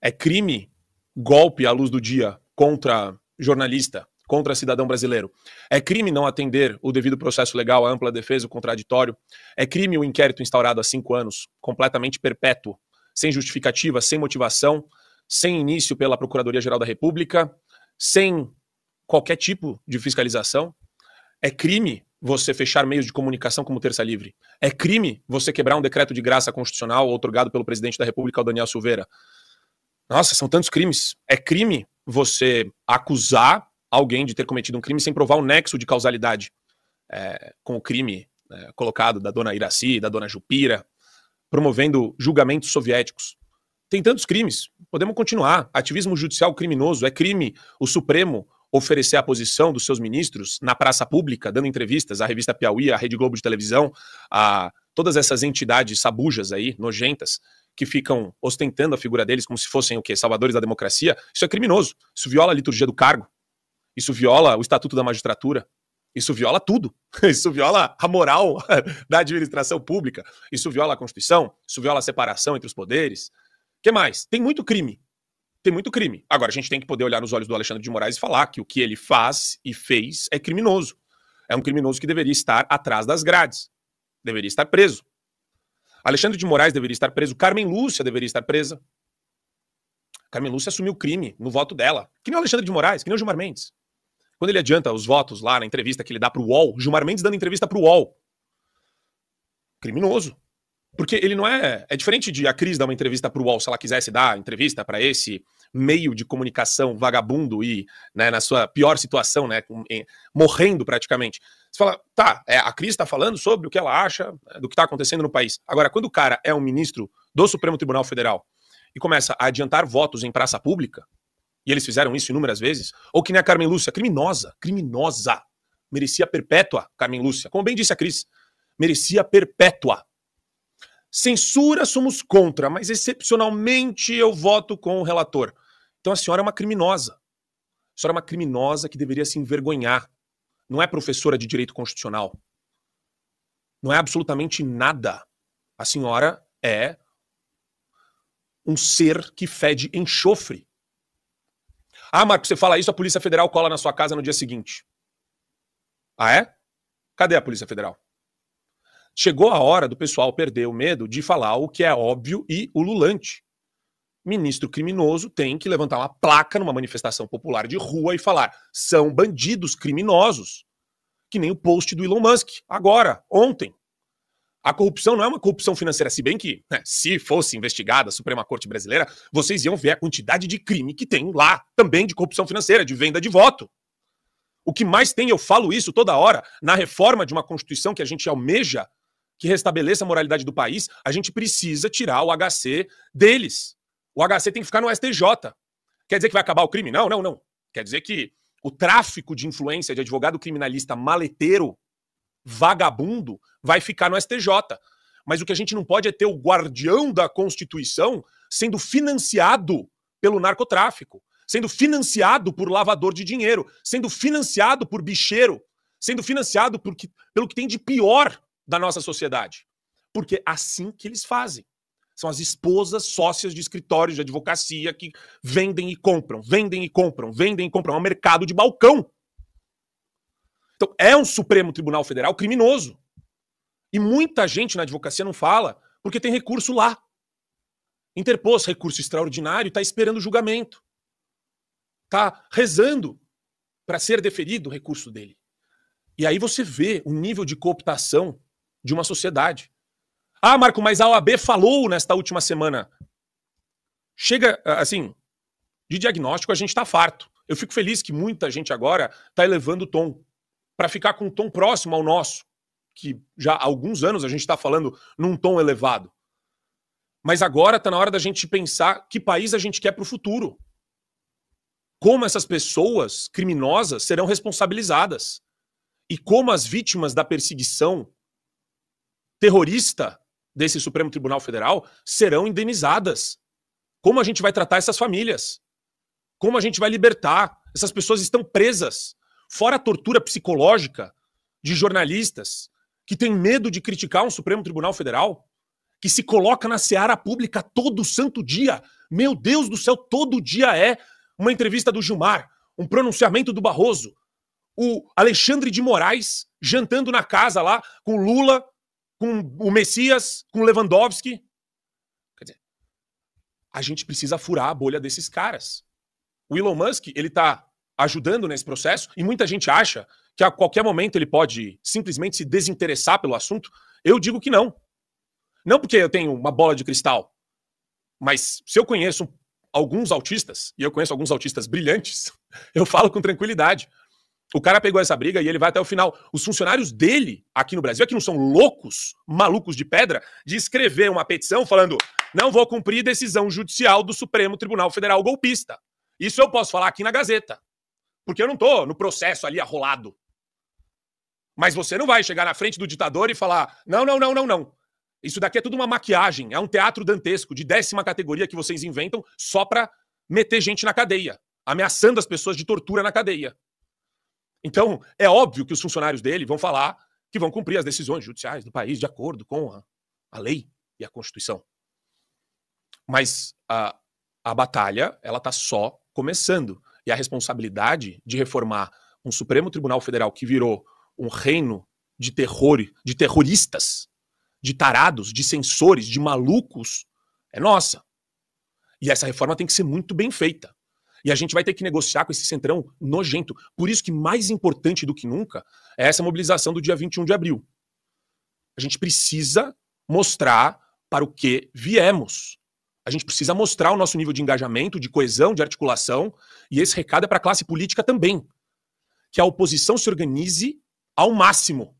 é crime golpe à luz do dia contra jornalista, contra cidadão brasileiro. É crime não atender o devido processo legal, a ampla defesa, o contraditório. É crime o inquérito instaurado há cinco anos, completamente perpétuo, sem justificativa, sem motivação, sem início pela Procuradoria-Geral da República, sem qualquer tipo de fiscalização. É crime você fechar meios de comunicação como Terça Livre. É crime você quebrar um decreto de graça constitucional outorgado pelo presidente da República, o Daniel Silveira. Nossa, são tantos crimes. É crime você acusar alguém de ter cometido um crime sem provar o nexo de causalidade é, com o crime é, colocado da dona Iraci, da dona Jupira, promovendo julgamentos soviéticos. Tem tantos crimes. Podemos continuar. Ativismo judicial criminoso é crime. O Supremo oferecer a posição dos seus ministros na praça pública, dando entrevistas à revista Piauí, à Rede Globo de televisão, a todas essas entidades sabujas aí, nojentas, que ficam ostentando a figura deles como se fossem o quê? Salvadores da democracia, isso é criminoso. Isso viola a liturgia do cargo. Isso viola o estatuto da magistratura. Isso viola tudo. Isso viola a moral da administração pública. Isso viola a Constituição. Isso viola a separação entre os poderes. O que mais? Tem muito crime. Tem muito crime. Agora, a gente tem que poder olhar nos olhos do Alexandre de Moraes e falar que o que ele faz e fez é criminoso. É um criminoso que deveria estar atrás das grades. Deveria estar preso. Alexandre de Moraes deveria estar preso, Carmen Lúcia deveria estar presa. Carmen Lúcia assumiu o crime no voto dela, que nem o Alexandre de Moraes, que nem o Gilmar Mendes. Quando ele adianta os votos lá na entrevista que ele dá pro UOL, Gilmar Mendes dando entrevista pro UOL. Criminoso. Porque ele não é. É diferente de a Cris dar uma entrevista pro UOL, se ela quisesse dar entrevista para esse meio de comunicação vagabundo e né, na sua pior situação, né, morrendo praticamente. Você fala, tá, é, a Cris está falando sobre o que ela acha né, do que está acontecendo no país. Agora, quando o cara é um ministro do Supremo Tribunal Federal e começa a adiantar votos em praça pública, e eles fizeram isso inúmeras vezes, ou que nem a Carmen Lúcia, criminosa, criminosa, merecia perpétua, Carmen Lúcia, como bem disse a Cris, merecia perpétua. Censura somos contra, mas excepcionalmente eu voto com o relator. Então a senhora é uma criminosa. A senhora é uma criminosa que deveria se envergonhar. Não é professora de direito constitucional. Não é absolutamente nada. A senhora é um ser que fede enxofre. Ah, Marco, você fala isso, a Polícia Federal cola na sua casa no dia seguinte. Ah, é? Cadê a Polícia Federal? Chegou a hora do pessoal perder o medo de falar o que é óbvio e ululante. Ministro criminoso tem que levantar uma placa numa manifestação popular de rua e falar: são bandidos criminosos. Que nem o post do Elon Musk, agora, ontem. A corrupção não é uma corrupção financeira, se bem que, né, se fosse investigada a Suprema Corte Brasileira, vocês iam ver a quantidade de crime que tem lá, também de corrupção financeira, de venda de voto. O que mais tem, eu falo isso toda hora, na reforma de uma Constituição que a gente almeja que restabeleça a moralidade do país, a gente precisa tirar o HC deles. O HC tem que ficar no STJ. Quer dizer que vai acabar o crime? Não, não, não. Quer dizer que o tráfico de influência de advogado criminalista maleteiro, vagabundo, vai ficar no STJ. Mas o que a gente não pode é ter o guardião da Constituição sendo financiado pelo narcotráfico, sendo financiado por lavador de dinheiro, sendo financiado por bicheiro, sendo financiado por que, pelo que tem de pior da nossa sociedade. Porque é assim que eles fazem. São as esposas sócias de escritórios de advocacia que vendem e compram, vendem e compram, vendem e compram. É um mercado de balcão. Então, é um Supremo Tribunal Federal criminoso. E muita gente na advocacia não fala, porque tem recurso lá. Interpôs recurso extraordinário, está esperando o julgamento. Está rezando para ser deferido o recurso dele. E aí você vê o nível de cooptação de uma sociedade. Ah, Marco, mas a OAB falou nesta última semana. Chega, assim, de diagnóstico a gente está farto. Eu fico feliz que muita gente agora está elevando o tom para ficar com um tom próximo ao nosso, que já há alguns anos a gente está falando num tom elevado. Mas agora está na hora da gente pensar que país a gente quer para o futuro. Como essas pessoas criminosas serão responsabilizadas. E como as vítimas da perseguição terrorista desse Supremo Tribunal Federal serão indenizadas. Como a gente vai tratar essas famílias? Como a gente vai libertar? Essas pessoas estão presas. Fora a tortura psicológica de jornalistas que têm medo de criticar um Supremo Tribunal Federal, que se coloca na seara pública todo santo dia. Meu Deus do céu, todo dia é uma entrevista do Gilmar, um pronunciamento do Barroso, o Alexandre de Moraes jantando na casa lá com Lula, com o Messias, com Lewandowski. Quer dizer, a gente precisa furar a bolha desses caras. O Elon Musk, ele tá ajudando nesse processo e muita gente acha que a qualquer momento ele pode simplesmente se desinteressar pelo assunto. Eu digo que não. Não porque eu tenho uma bola de cristal, mas se eu conheço alguns autistas, e eu conheço alguns autistas brilhantes, eu falo com tranquilidade. O cara pegou essa briga e ele vai até o final. Os funcionários dele aqui no Brasil aqui é que não são loucos, malucos de pedra, de escrever uma petição falando: não vou cumprir decisão judicial do Supremo Tribunal Federal golpista. Isso eu posso falar aqui na Gazeta. Porque eu não tô no processo ali arrolado. Mas você não vai chegar na frente do ditador e falar: não, não, não, não, não. Isso daqui é tudo uma maquiagem, é um teatro dantesco de décima categoria que vocês inventam só para meter gente na cadeia, ameaçando as pessoas de tortura na cadeia. Então, é óbvio que os funcionários dele vão falar que vão cumprir as decisões judiciais do país de acordo com a, a lei e a Constituição. Mas a, a batalha ela está só começando. E a responsabilidade de reformar um Supremo Tribunal Federal que virou um reino de terror, de terroristas, de tarados, de censores, de malucos, é nossa. E essa reforma tem que ser muito bem feita. E a gente vai ter que negociar com esse centrão nojento. Por isso que mais importante do que nunca é essa mobilização do dia 21 de abril. A gente precisa mostrar para o que viemos. A gente precisa mostrar o nosso nível de engajamento, de coesão, de articulação, e esse recado é para a classe política também. Que a oposição se organize ao máximo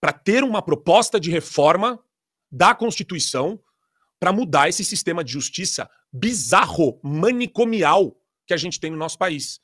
para ter uma proposta de reforma da Constituição para mudar esse sistema de justiça bizarro, manicomial, que a gente tem no nosso país.